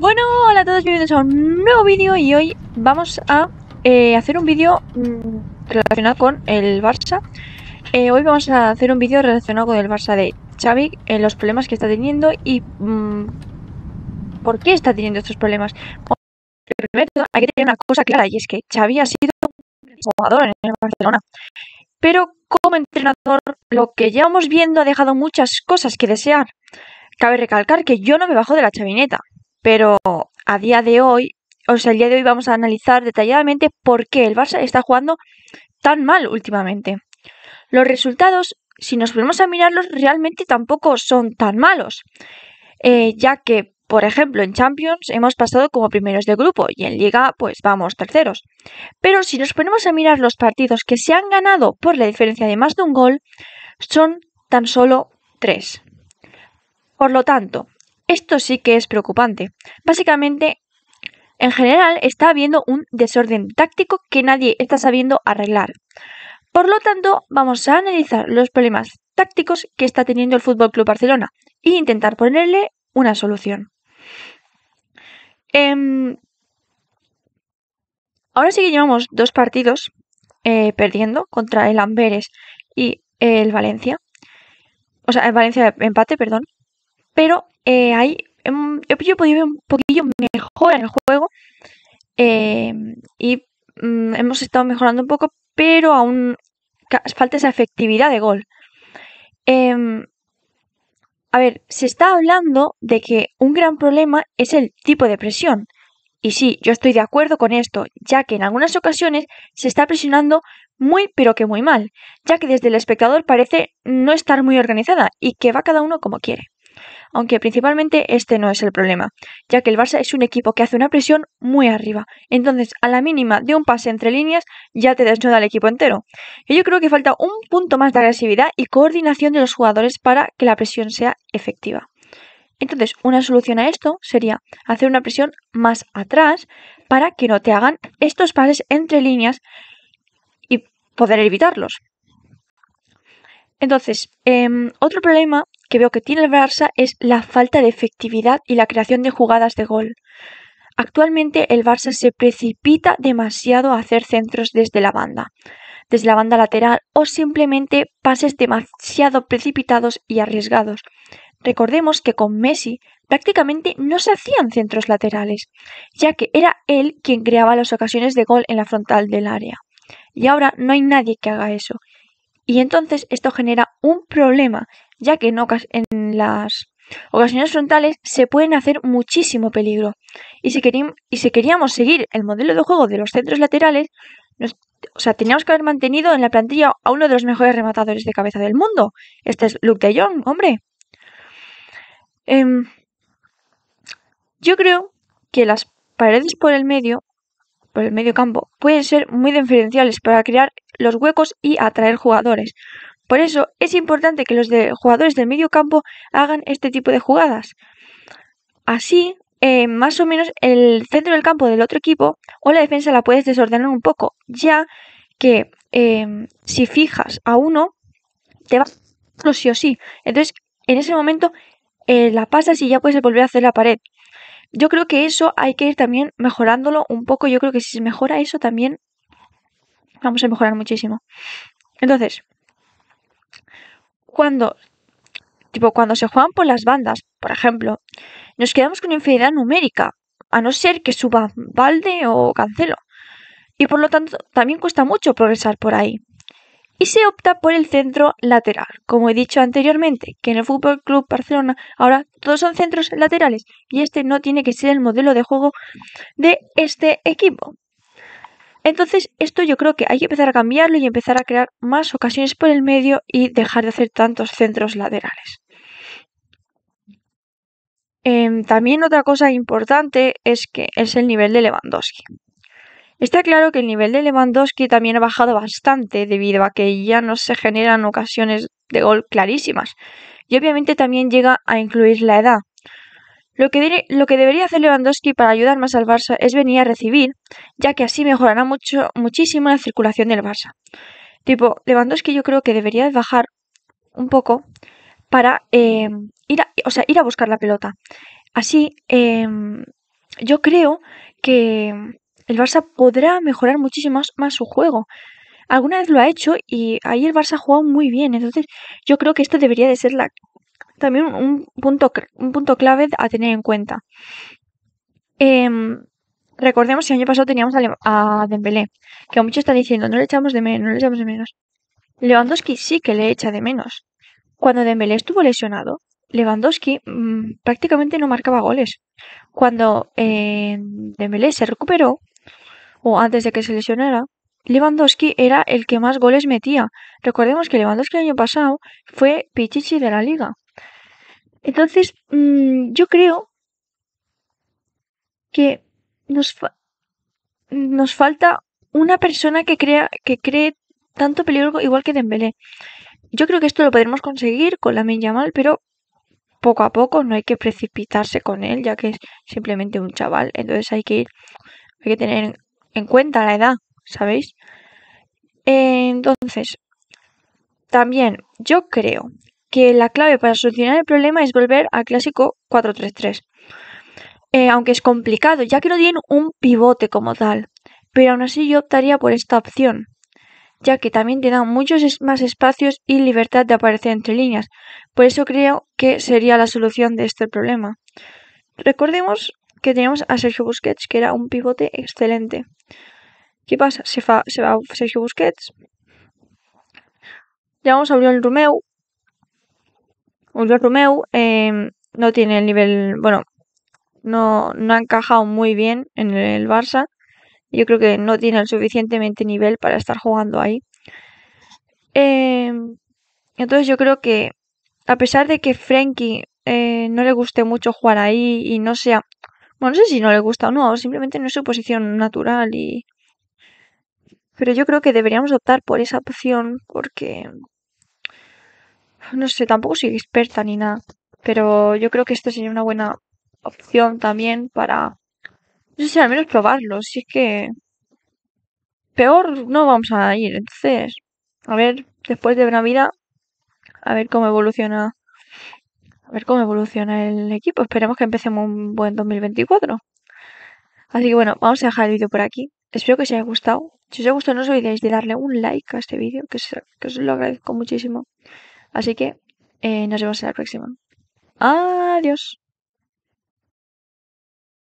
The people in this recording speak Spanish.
Bueno, hola a todos, bienvenidos a un nuevo vídeo y hoy vamos a eh, hacer un vídeo mm, relacionado con el Barça. Eh, hoy vamos a hacer un vídeo relacionado con el Barça de Xavi, eh, los problemas que está teniendo y mm, por qué está teniendo estos problemas. primero hay que tener una cosa clara y es que Xavi ha sido un jugador en el Barcelona, pero como entrenador lo que llevamos viendo ha dejado muchas cosas que desear. Cabe recalcar que yo no me bajo de la chavineta pero a día de hoy, o sea, el día de hoy vamos a analizar detalladamente por qué el Barça está jugando tan mal últimamente. Los resultados, si nos ponemos a mirarlos, realmente tampoco son tan malos, eh, ya que, por ejemplo, en Champions hemos pasado como primeros de grupo y en Liga, pues vamos terceros. Pero si nos ponemos a mirar los partidos que se han ganado por la diferencia de más de un gol, son tan solo tres. Por lo tanto, esto sí que es preocupante. Básicamente, en general está habiendo un desorden táctico que nadie está sabiendo arreglar. Por lo tanto, vamos a analizar los problemas tácticos que está teniendo el Fútbol Club Barcelona e intentar ponerle una solución. Em, ahora sí que llevamos dos partidos eh, perdiendo contra el Amberes y el Valencia. O sea, el Valencia empate, perdón pero eh, em, yo he yo ver un poquillo mejor en el juego em, y mm, hemos estado mejorando un poco, pero aún falta esa efectividad de gol. Em, a ver, se está hablando de que un gran problema es el tipo de presión. Y sí, yo estoy de acuerdo con esto, ya que en algunas ocasiones se está presionando muy pero que muy mal, ya que desde el espectador parece no estar muy organizada y que va cada uno como quiere aunque principalmente este no es el problema, ya que el Barça es un equipo que hace una presión muy arriba, entonces a la mínima de un pase entre líneas ya te desnuda el equipo entero. Y yo creo que falta un punto más de agresividad y coordinación de los jugadores para que la presión sea efectiva. Entonces, una solución a esto sería hacer una presión más atrás para que no te hagan estos pases entre líneas y poder evitarlos. Entonces, em, otro problema que veo que tiene el Barça es la falta de efectividad y la creación de jugadas de gol. Actualmente el Barça se precipita demasiado a hacer centros desde la banda, desde la banda lateral o simplemente pases demasiado precipitados y arriesgados. Recordemos que con Messi prácticamente no se hacían centros laterales, ya que era él quien creaba las ocasiones de gol en la frontal del área. Y ahora no hay nadie que haga eso, y entonces esto genera un problema, ya que en, las ocasiones frontales se pueden hacer muchísimo peligro. Y si, queríamos seguir el modelo de juego de los centros laterales, o sea, teníamos que haber mantenido en la plantilla a uno de los mejores rematadores de cabeza del mundo. Este es Luke de Jong, hombre. Em, yo creo que las paredes por el medio, por el medio campo, pueden ser muy diferenciales para crear los huecos y atraer jugadores. Por eso es importante que los de jugadores del medio campo hagan este tipo de jugadas. Así, eh, más o menos el centro del campo del otro equipo o la defensa la puedes desordenar un poco, ya que eh, si fijas a uno, te va a sí o sí. Entonces, en ese momento eh, la pasas y ya puedes volver a hacer la pared. Yo creo que eso hay que ir también mejorándolo un poco. Yo creo que si se mejora eso también vamos a mejorar muchísimo. Entonces, cuando, tipo, cuando se juegan por las bandas, por ejemplo, nos quedamos con infinidad numérica, a no ser que suba balde o cancelo. Y por lo tanto, también cuesta mucho progresar por ahí. Y se opta por el centro lateral. Como he dicho anteriormente, que en el Fútbol Club Barcelona ahora todos son centros laterales y este no tiene que ser el modelo de juego de este equipo. Entonces, esto yo creo que hay que empezar a cambiarlo y empezar a crear más ocasiones por el medio y dejar de hacer tantos centros laterales. Em, también otra cosa importante es que es el nivel de Lewandowski. Está claro que el nivel de Lewandowski también ha bajado bastante debido a que ya no se generan ocasiones de gol clarísimas. Y obviamente también llega a incluir la edad. Lo que, debería hacer Lewandowski para ayudar más al Barça es venir a recibir, ya que así mejorará mucho, muchísimo la circulación del Barça. Tipo, Lewandowski yo creo que debería bajar un poco para em, ir, a, ir a buscar la pelota. Así, em, yo creo que el Barça podrá mejorar muchísimo más, más, su juego. Alguna vez lo ha hecho y ahí el Barça ha jugado muy bien. Entonces, yo creo que esto debería de ser la también un punto, un punto clave a tener en cuenta. Em, recordemos que el año pasado teníamos a, Dembélé, que a muchos están diciendo, no le echamos de menos, no le echamos de menos. Lewandowski sí que le echa de menos. Cuando Dembélé estuvo lesionado, Lewandowski mm, prácticamente no marcaba goles. Cuando eh, Dembélé se recuperó, o antes de que se lesionara, Lewandowski era el que más goles metía. Recordemos que Lewandowski el año pasado fue Pichichi de la liga. Entonces, mm, yo creo que nos, nos falta una persona que crea, que cree tanto peligro igual que Dembélé. Yo creo que esto lo podremos conseguir con la Yamal, pero poco a poco no hay que precipitarse con él, ya que es simplemente un chaval. Entonces hay que ir, hay que tener en cuenta la edad, ¿sabéis? Entonces, también yo creo que la clave para solucionar el problema es volver al clásico 4-3-3. Eh, aunque es complicado, ya que no tienen un pivote como tal. Pero aún así yo optaría por esta opción, ya que también te dan muchos más espacios y libertad de aparecer entre líneas. Por eso creo que sería la solución de este problema. Recordemos que teníamos a Sergio Busquets, que era un pivote excelente. ¿Qué pasa? Se, va Sergio Busquets. Ya vamos a el Romeu, un Romeu em, no tiene el nivel, bueno, no, no ha encajado muy bien en el Barça. Yo creo que no tiene el suficientemente nivel para estar jugando ahí. Em, entonces yo creo que a pesar de que Frenkie eh, no le guste mucho jugar ahí y no sea... Bueno, no sé si no le gusta o no, simplemente no es su posición natural y... Pero yo creo que deberíamos optar por esa opción porque no sé, tampoco soy experta ni nada, pero yo creo que esto sería una buena opción también para, no sé, al menos probarlo, si es que peor no vamos a ir, entonces, a ver, después de una vida... a ver cómo evoluciona, a ver cómo evoluciona el equipo, esperemos que empecemos un buen 2024. Así que bueno, vamos a dejar el vídeo por aquí. Espero que os haya gustado. Si os ha gustado, no os olvidéis de darle un like a este vídeo, que, que os lo agradezco muchísimo. Así que eh, nos vemos en la próxima. Adiós.